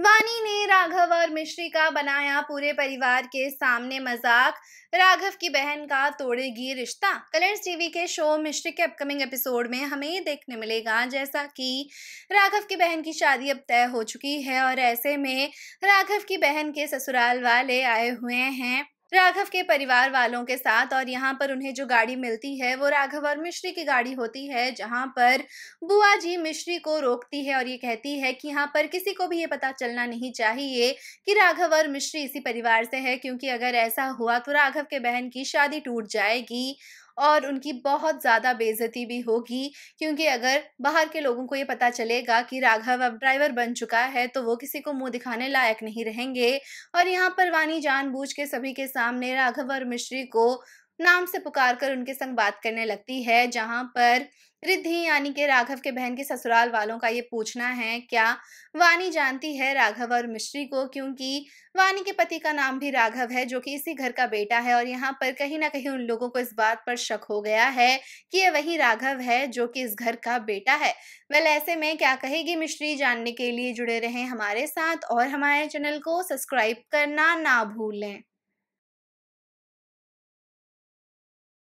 वानी ने राघव और मिश्री का बनाया पूरे परिवार के सामने मजाक राघव की बहन का तोड़ेगी रिश्ता कलर्स टीवी के शो मिश्री के अपकमिंग एपिसोड में हमें ये देखने मिलेगा जैसा कि राघव की बहन की शादी अब तय हो चुकी है और ऐसे में राघव की बहन के ससुराल वाले आए हुए हैं राघव के परिवार वालों के साथ और यहाँ पर उन्हें जो गाड़ी मिलती है वो राघव और मिश्री की गाड़ी होती है जहाँ पर बुआ जी मिश्री को रोकती है और ये कहती है कि यहाँ पर किसी को भी ये पता चलना नहीं चाहिए कि राघव और मिश्री इसी परिवार से है क्योंकि अगर ऐसा हुआ तो राघव के बहन की शादी टूट जाएगी और उनकी बहुत ज़्यादा बेइज्जती भी होगी क्योंकि अगर बाहर के लोगों को ये पता चलेगा कि राघव अब ड्राइवर बन चुका है तो वो किसी को मुंह दिखाने लायक नहीं रहेंगे और यहाँ पर वानी जानबूझ के सभी के सामने राघव और मिश्री को नाम से पुकार कर उनके संग बात करने लगती है जहां पर रिद्धि यानी कि राघव के बहन के ससुराल वालों का ये पूछना है क्या वानी जानती है राघव और मिश्री को क्योंकि वानी के पति का नाम भी राघव है जो कि इसी घर का बेटा है और यहाँ पर कहीं ना कहीं उन लोगों को इस बात पर शक हो गया है कि यह वही राघव है जो कि इस घर का बेटा है वेल ऐसे में क्या कहेगी मिश्री जानने के लिए जुड़े रहें हमारे साथ और हमारे चैनल को सब्सक्राइब करना ना भूलें